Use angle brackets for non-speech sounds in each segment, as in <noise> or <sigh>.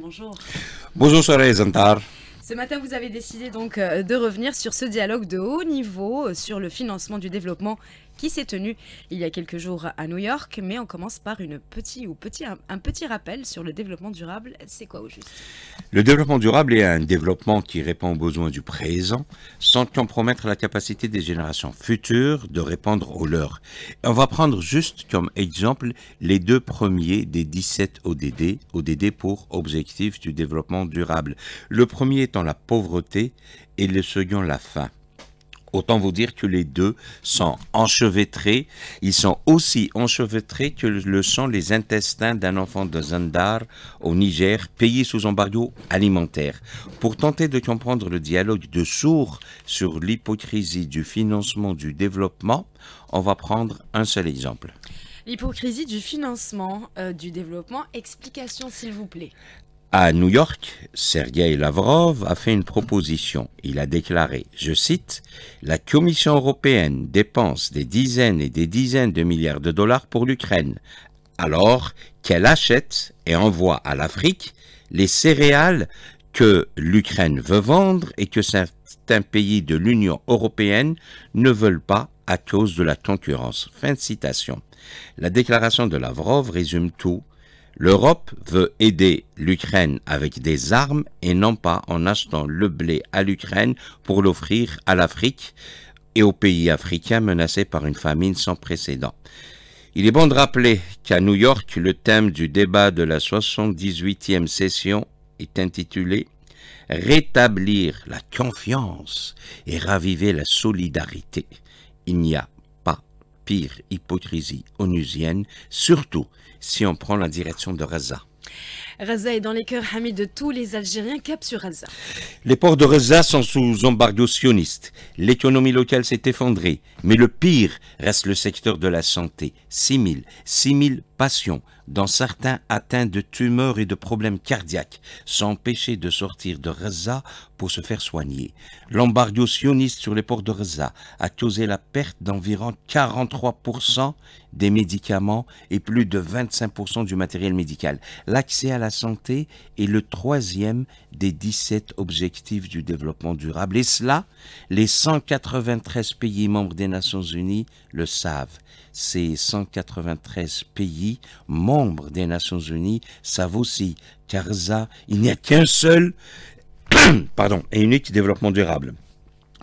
bonjour. Bonjour soirée, Zantar. Ce matin, vous avez décidé donc euh, de revenir sur ce dialogue de haut niveau euh, sur le financement du développement qui s'est tenu il y a quelques jours à New York, mais on commence par une petit, ou petit, un, petit rappel sur le développement durable. C'est quoi au juste Le développement durable est un développement qui répond aux besoins du présent sans compromettre la capacité des générations futures de répondre aux leurs. On va prendre juste comme exemple les deux premiers des 17 ODD, ODD pour Objectifs du développement durable. Le premier étant la pauvreté et le second la faim. Autant vous dire que les deux sont enchevêtrés. Ils sont aussi enchevêtrés que le sont les intestins d'un enfant de Zandar au Niger, payé sous embargo alimentaire. Pour tenter de comprendre le dialogue de sourds sur l'hypocrisie du financement du développement, on va prendre un seul exemple. L'hypocrisie du financement euh, du développement, explication s'il vous plaît. À New York, Sergei Lavrov a fait une proposition. Il a déclaré, je cite, La Commission européenne dépense des dizaines et des dizaines de milliards de dollars pour l'Ukraine, alors qu'elle achète et envoie à l'Afrique les céréales que l'Ukraine veut vendre et que certains pays de l'Union européenne ne veulent pas à cause de la concurrence. Fin de citation. La déclaration de Lavrov résume tout L'Europe veut aider l'Ukraine avec des armes et non pas en achetant le blé à l'Ukraine pour l'offrir à l'Afrique et aux pays africains menacés par une famine sans précédent. Il est bon de rappeler qu'à New York, le thème du débat de la 78e session est intitulé Rétablir la confiance et raviver la solidarité. Il n'y a pire hypocrisie onusienne, surtout si on prend la direction de Raza. Raza est dans les cœurs amis de tous les Algériens cap sur Raza. Les ports de Raza sont sous embargo sioniste. L'économie locale s'est effondrée. Mais le pire reste le secteur de la santé. 6 000, 6 000 patients, dans certains atteints de tumeurs et de problèmes cardiaques, s'empêcher de sortir de Reza pour se faire soigner. L'embargo sioniste sur les ports de Reza a causé la perte d'environ 43% des médicaments et plus de 25% du matériel médical. L'accès à la santé est le troisième des 17 objectifs du développement durable. Et cela, les 193 pays membres des Nations Unies le savent. Ces 193 pays membres des Nations Unies savent aussi, car il n'y a qu'un seul <clears throat> pardon, et unique développement durable,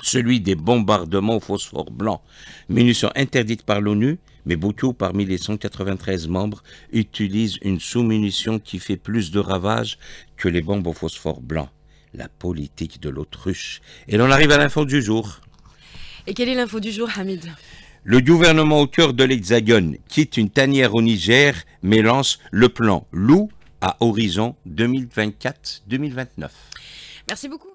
celui des bombardements au phosphore blanc, munitions interdites par l'ONU, mais beaucoup parmi les 193 membres, utilisent une sous-munition qui fait plus de ravages que les bombes au phosphore blanc. La politique de l'autruche. Et on arrive à l'info du jour. Et quelle est l'info du jour, Hamid le gouvernement au cœur de l'Hexagone quitte une tanière au Niger mais lance le plan loup à horizon 2024-2029. Merci beaucoup.